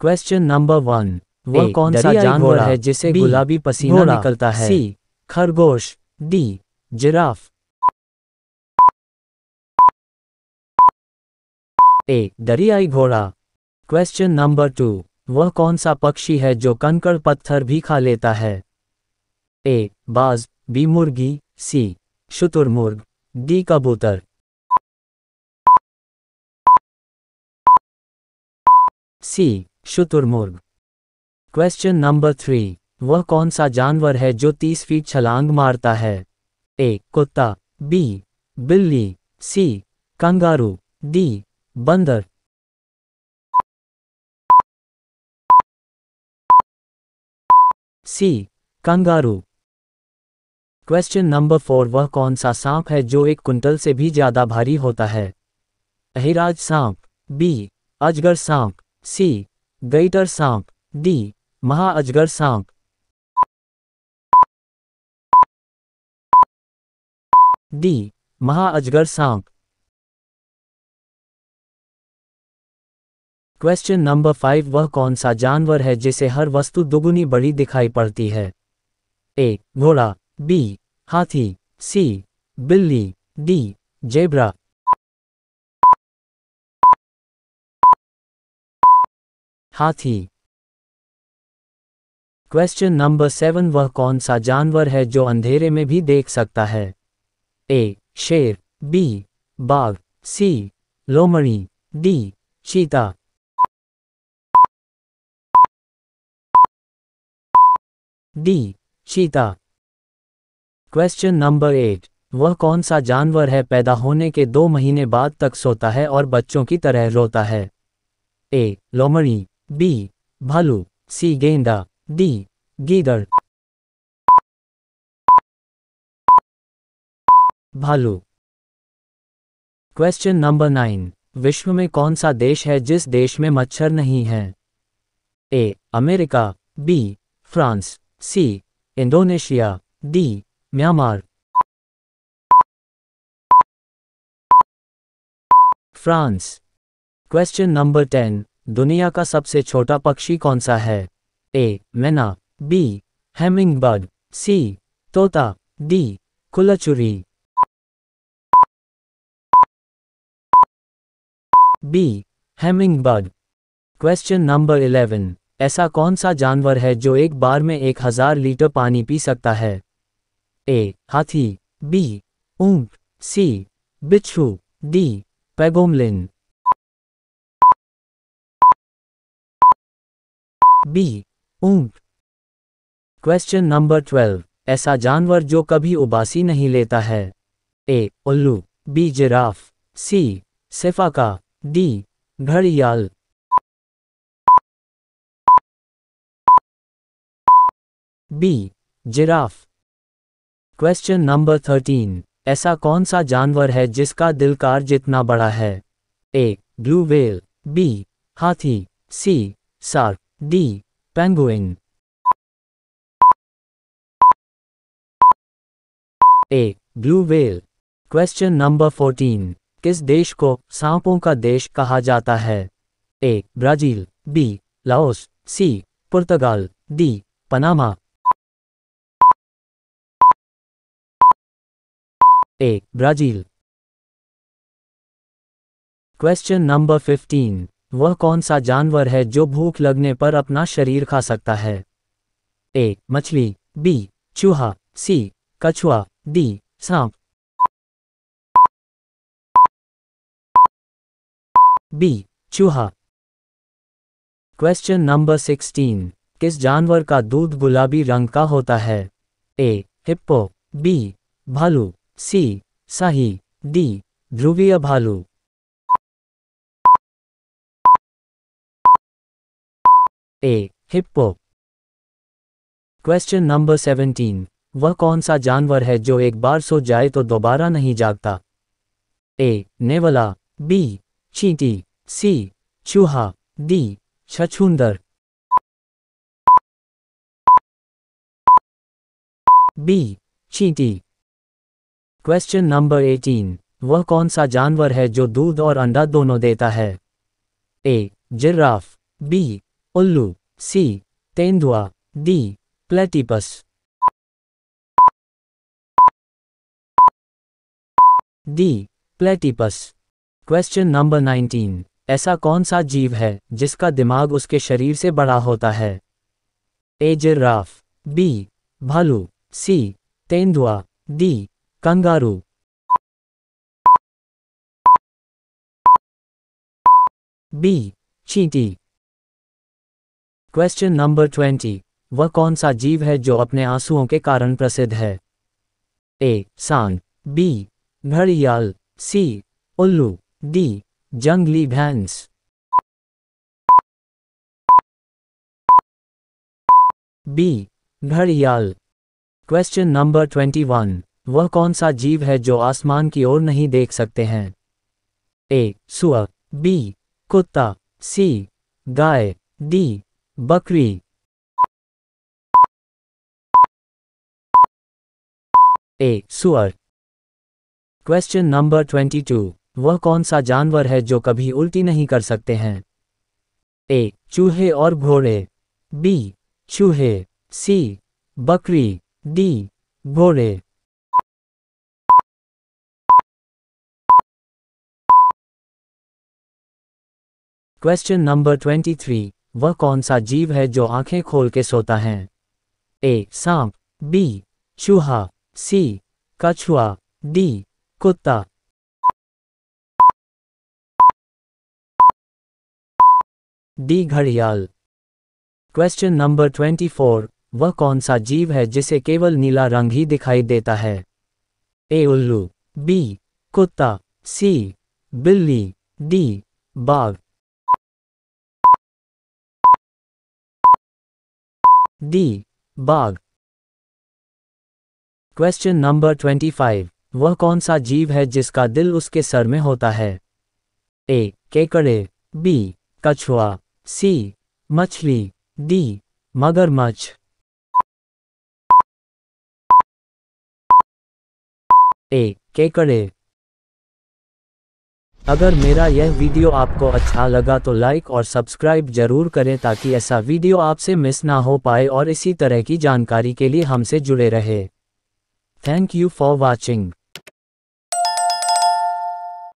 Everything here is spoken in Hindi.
क्वेश्चन नंबर वन वह कौन सा जानवर है जिसे गुलाबी पसीना निकलता है सी खरगोश डी जिराफ ए दरियाई घोड़ा क्वेश्चन नंबर टू वह कौन सा पक्षी है जो कंकड़ पत्थर भी खा लेता है ए बाज बी मुर्गी सी शुतुरमुर्ग डी कबूतर सी शुतुरमुर्ग क्वेश्चन नंबर थ्री वह कौन सा जानवर है जो तीस फीट छलांग मारता है ए कुत्ता बी बिल्ली सी कंगारू डी बंदर C kangaroo question number four वह कौन सा सांप है जो एक कुंतल से भी ज्यादा भारी होता है अहिराज सांप बी अजगर सांप सी ग्रेटर सांप डी महाअजगर सांप डी महाअजगर सांप क्वेश्चन नंबर फाइव वह कौन सा जानवर है जिसे हर वस्तु दुगुनी बड़ी दिखाई पड़ती है ए घोड़ा बी हाथी सी बिल्ली डी जेबरा हाथी क्वेश्चन नंबर सेवन वह कौन सा जानवर है जो अंधेरे में भी देख सकता है ए शेर बी बाघ सी लोमड़ी डी चीता डी चीता क्वेश्चन नंबर एट वह कौन सा जानवर है पैदा होने के दो महीने बाद तक सोता है और बच्चों की तरह रोता है ए लोमड़ी बी भालू सी गेंदा डी गीदड़ भालू क्वेश्चन नंबर नाइन विश्व में कौन सा देश है जिस देश में मच्छर नहीं है A America B France C Indonesia D Myanmar France question number ten दुनिया का सबसे छोटा पक्षी कौन सा है ए मैना बी बर्ड सी तोता डी कुलचुरी B bird question number eleven ऐसा कौन सा जानवर है जो एक बार में एक हजार लीटर पानी पी सकता है ए हाथी बी ऊंट सी बिच्छू डी पैगोमलिन बी ऊंट क्वेश्चन नंबर ट्वेल्व ऐसा जानवर जो कभी उबासी नहीं लेता है ए उल्लू B giraffe C sifaka D घड़ियाल B giraffe question number thirteen ऐसा कौन सा जानवर है जिसका दिल कार जितना बड़ा है ए ब्लू वेल बी हाथी C shark D. Penguin A. Blue whale question number 14 किस देश को सांपों का देश कहा जाता है A Brazil B Laos C Portugal D Panama A Brazil question number 15 वह कौन सा जानवर है जो भूख लगने पर अपना शरीर खा सकता है ए मछली बी चूहा सी कछुआ डी सांप बी चूहा क्वेश्चन नंबर सिक्सटीन किस जानवर का दूध गुलाबी रंग का होता है ए हिप्पो बी भालू सी सही डी ध्रुवीय भालू A hippo question number seventeen वह कौन सा जानवर है जो एक बार सो जाए तो दोबारा नहीं जागता ए नेवला बी चींटी सी चूहा डी छछुंदर बी चींटी क्वेश्चन नंबर एटीन वह कौन सा जानवर है जो दूध और अंडा दोनों देता है ए जिराफ बी उल्लू सी तेंदुआ D platypus D platypus question number 19 ऐसा कौन सा जीव है जिसका दिमाग उसके शरीर से बड़ा होता है ए जिराफ बी भालू सी तेंदुआ डी कंगारू बी चींटी क्वेश्चन नंबर ट्वेंटी वह कौन सा जीव है जो अपने आंसुओं के कारण प्रसिद्ध है ए सांग बी घड़ियाल सी उल्लू डी जंगली भैंस बी घड़ियाल क्वेश्चन नंबर ट्वेंटी वन वह कौन सा जीव है जो आसमान की ओर नहीं देख सकते हैं ए सुअ बी कुत्ता सी गाय डी बकरी ए सुअर क्वेश्चन नंबर ट्वेंटी टू वह कौन सा जानवर है जो कभी उल्टी नहीं कर सकते हैं ए चूहे और घोड़े बी चूहे सी बकरी डी घोड़े क्वेश्चन नंबर ट्वेंटी थ्री वह कौन सा जीव है जो आंखें खोल के सोता है ए सांप बी चूहा सी कछुआ डी कुत्ता डी घड़ियाल क्वेश्चन नंबर ट्वेंटी फोर वह कौन सा जीव है जिसे केवल नीला रंग ही दिखाई देता है ए उल्लू बी कुत्ता सी बिल्ली डी बाघ डी बाघ क्वेश्चन नंबर 25 वह कौन सा जीव है जिसका दिल उसके सर में होता है ए केकड़े बी कछुआ सी मछली डी मगरमच्छ ए केकड़े अगर मेरा यह वीडियो आपको अच्छा लगा तो लाइक और सब्सक्राइब जरूर करें ताकि ऐसा वीडियो आपसे मिस ना हो पाए और इसी तरह की जानकारी के लिए हमसे जुड़े रहे थैंक यू फॉर वॉचिंग